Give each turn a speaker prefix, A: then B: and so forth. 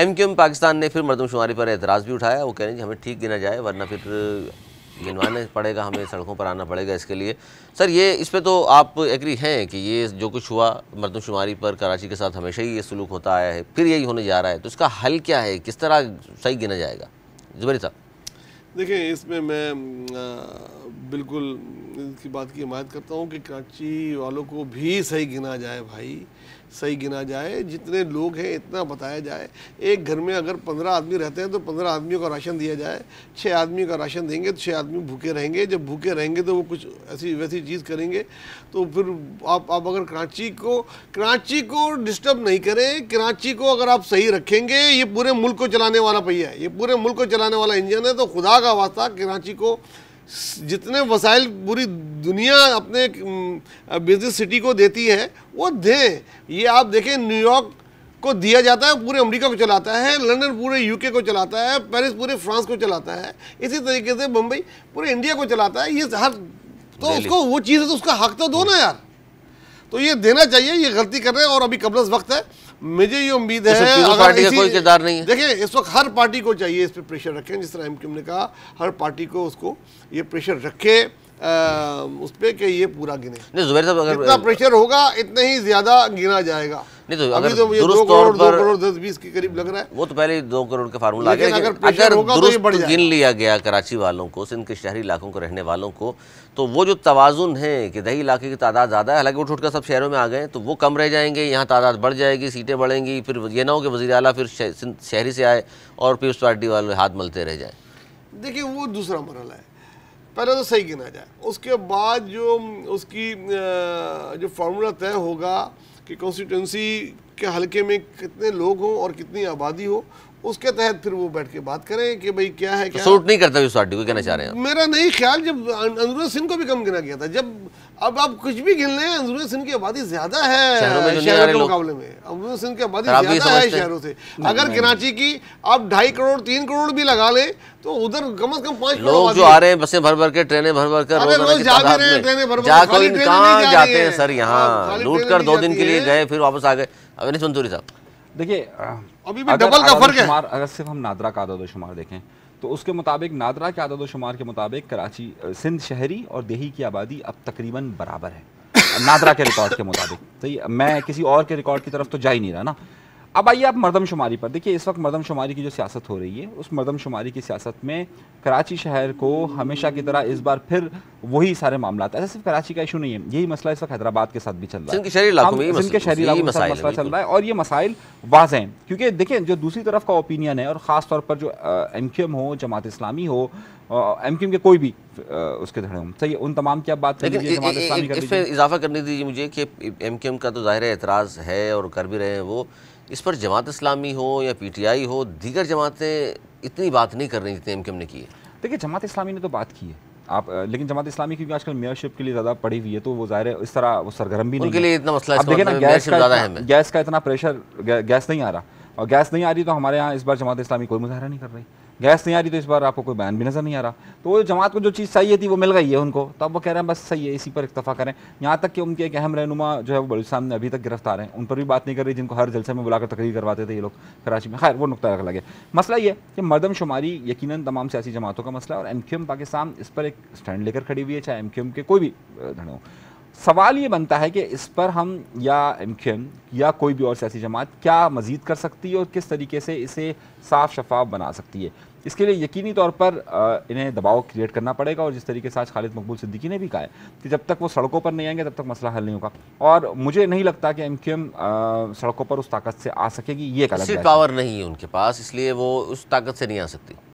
A: M Q M Pakistan ने फिर मरदमशुमारी पर एतराज़ भी उठाया वो कह रहे हैं हमें ठीक गिना जाए वरना फिर गिनवाना पड़ेगा हमें सड़कों पर आना पड़ेगा इसके लिए सर ये इस पर तो आप एग्री हैं कि ये जो कुछ हुआ मरदमशुमारी पर कराची के साथ हमेशा ही ये सलूक होता आया है फिर यही होने जा रहा है तो इसका हल क्या है किस तरह सही गिना जाएगा जुबरी साहब
B: देखिए इसमें मैं बिल्कुल इसकी बात की हिमायत करता हूँ कि कराची वालों को भी सही गिना जाए भाई सही गिना जाए जितने लोग हैं इतना बताया जाए एक घर में अगर पंद्रह आदमी रहते हैं तो पंद्रह आदमियों का राशन दिया जाए छः आदमी का राशन देंगे तो छः आदमी भूखे रहेंगे जब भूखे रहेंगे तो वो कुछ ऐसी वैसी चीज़ करेंगे तो फिर आप आप अगर कराची को कराची को डिस्टर्ब नहीं करें कराची को अगर आप सही रखेंगे ये पूरे मुल्क को चलाने वाला पहिया है ये पूरे मुल्क को चलाने वाला इंजन है तो खुदा का वास्ता कराची को जितने वसाइल पूरी दुनिया अपने बिजनेस सिटी को देती है वो दें ये आप देखें न्यूयॉर्क को दिया जाता है पूरे अमेरिका को चलाता है लंदन पूरे यूके को चलाता है पेरिस पूरे फ्रांस को चलाता है इसी तरीके से मुंबई पूरे इंडिया को चलाता है ये हर तो उसको वो चीज़ है तो उसका हक तो दो ना यार तो ये देना चाहिए ये गलती कर रहे हैं और अभी कबल वक्त है मुझे ये उम्मीद है अगर इसी, का कोई किरदार नहीं है देखिए इस वक्त हर पार्टी को चाहिए इस पर प्रेशर रखें जिस तरह एम ने कहा हर पार्टी को उसको ये प्रेशर रखे उस पर कि ये पूरा गिने नहीं जुबैर साहब अगर इतना प्रेशर होगा इतने ही ज़्यादा गिना जाएगा
A: नहीं तो अगर तो दो करोड़ दो करोड़ दस बीस के करीब लग रहा है वो तो पहले दो करोड़ का फार्मूला अगर, अगर, प्रेशर होगा तो गिन लिया गया कराची वालों को सिंध के शहरी इलाकों के रहने वालों को तो वो जो तवाजुन है कि दही इलाके की तादाद ज़्यादा है हालांकि वो छुटकर सब शहरों में आ गए तो वो कम रह जाएंगे यहाँ तादाद बढ़ जाएगी सीटें बढ़ेंगी फिर ये ना हो कि वजी अला फिर शहरी से आए और पीपल्स पार्टी वाले हाथ मलते रह जाए
B: देखिए वो दूसरा मरला है पहले तो सही गिना जाए उसके बाद जो उसकी जो फार्मूला तय होगा कि कॉन्स्टिट्यूंसी के हलके में कितने लोग हों और कितनी आबादी हो उसके तहत फिर वो बैठ के बात करें कि भाई क्या है तो क्या सूट
A: नहीं करता उस पार्टी को कहना चाह रहे हैं
B: मेरा नहीं ख्याल जब अनुरा सिंह को भी कम गिना गया था जब अब आप कुछ भी गिन लें अनुरा सिंह की आबादी ज्यादा है शहरों के मुकाबले में अनुरा सिंह की आबादी ज्यादा है शहरों से अगर कराची की आप ढाई करोड़ तीन करोड़ भी लगा लें तो उधर कम अज कम पाँच लोग जो आ रहे हैं
A: बसें भर भर के ट्रेनें भर भर कर रहे हैं ट्रेनें भर भर कर जाते हैं सर यहाँ हाँ, लूट कर दो दिन के लिए गए
C: फिर वापस आ गए नहीं मंसूरी साहब देखिए अभी भी डबल का फर्क है अगर सिर्फ हम नादरा का आदाद शुमार देखें तो उसके मुताबिक नादरा के आदाद शुमार के मुताबिक कराची सिंध शहरी और देही की आबादी अब तकरीबन बराबर है नादरा के रिकॉर्ड के मुताबिक सही तो मैं किसी और के रिकॉर्ड की तरफ तो जा ही नहीं रहा ना अब आइए आप मरदमशुमारी पर देखिए इस वक्त मरदमशुमारी की जो सियासत हो रही है उस मरदमशुमारी की सियासत में कराची शहर को हमेशा की तरह इस बार फिर वही सारे मामला ऐसा सिर्फ कराची का इशू नहीं है यही मसला इस वक्त हैदराबाद के साथ भी चल रहा है जिनके शहरी मसला चल रहा है और ये मसाइल वाज हैं क्योंकि देखिए जो दूसरी तरफ का ओपिनियन है और ख़ास तौर पर जो एम क्यू एम हो जमात इस्लामी हो एम क्यू एम के कोई भी उसके धड़े हों सही उन तमाम की आप बात करें इसमें
A: इजाफा करने दीजिए मुझे कि एम क्यू एम का तो ज़ाहिर एतराज़ है और कर भी रहे हैं वो इस पर जमात इस्लामी हो या पीटीआई
C: हो दीगर जमातें इतनी बात नहीं कर रही जितनी एम ने की है देखिए जमात इस्लामी ने तो बात की है आप लेकिन जमात इस्लामी क्योंकि आजकल मेयरशिप के लिए ज़्यादा पड़ी हुई है तो वो जाहिर है इस तरह वो सरगर्म भी नहीं लिए इतना मसला है गैस का गैस का इतना प्रेशर गैस नहीं आ रहा और गैस नहीं आ रही तो हमारे यहाँ इस बार जमात इस्लामी कोई मुजाहरा नहीं कर रही गैस नहीं आ रही तो इस बार आपको कोई बयान भी नज़र नहीं आ रहा तो वो जमात को जो चीज़ चाहिए थी वो मिल गई है उनको तब वो कह रहे हैं बस सही है इसी पर इतफा करें यहाँ तक कि उनके एक अहम रहनुमा जो है वो बलूचिस्तान में अभी तक गिरफ्तार हैं उन पर भी बात नहीं कर रही जिनको हर जलसे में बुलाकर तकरीर करवाते थे ये लोग कराची में खैर वो नुकता रख लगे मसला ये कि मरदमशुमारी यकीन तमाम सियासी जमातों का मसला और एम पाकिस्तान इस पर एक स्टैंड लेकर खड़ी हुई है चाहे एम के कोई भी धड़ों सवाल ये बनता है कि इस पर हम या एम या कोई भी और सियासी जमात क्या मजीद कर सकती है और किस तरीके से इसे साफ शफाफ बना सकती है इसके लिए यकीनी तौर पर इन्हें दबाव क्रिएट करना पड़ेगा और जिस तरीके से आज खालिद मकबूल सिद्दीकी ने भी कहा है कि जब तक वो सड़कों पर नहीं आएंगे तब तक मसला हल नहीं होगा और मुझे नहीं लगता कि एम सड़कों पर उस ताकत से आ सकेगी ये पावर नहीं है उनके
A: पास इसलिए वो उस ताकत से नहीं आ सकती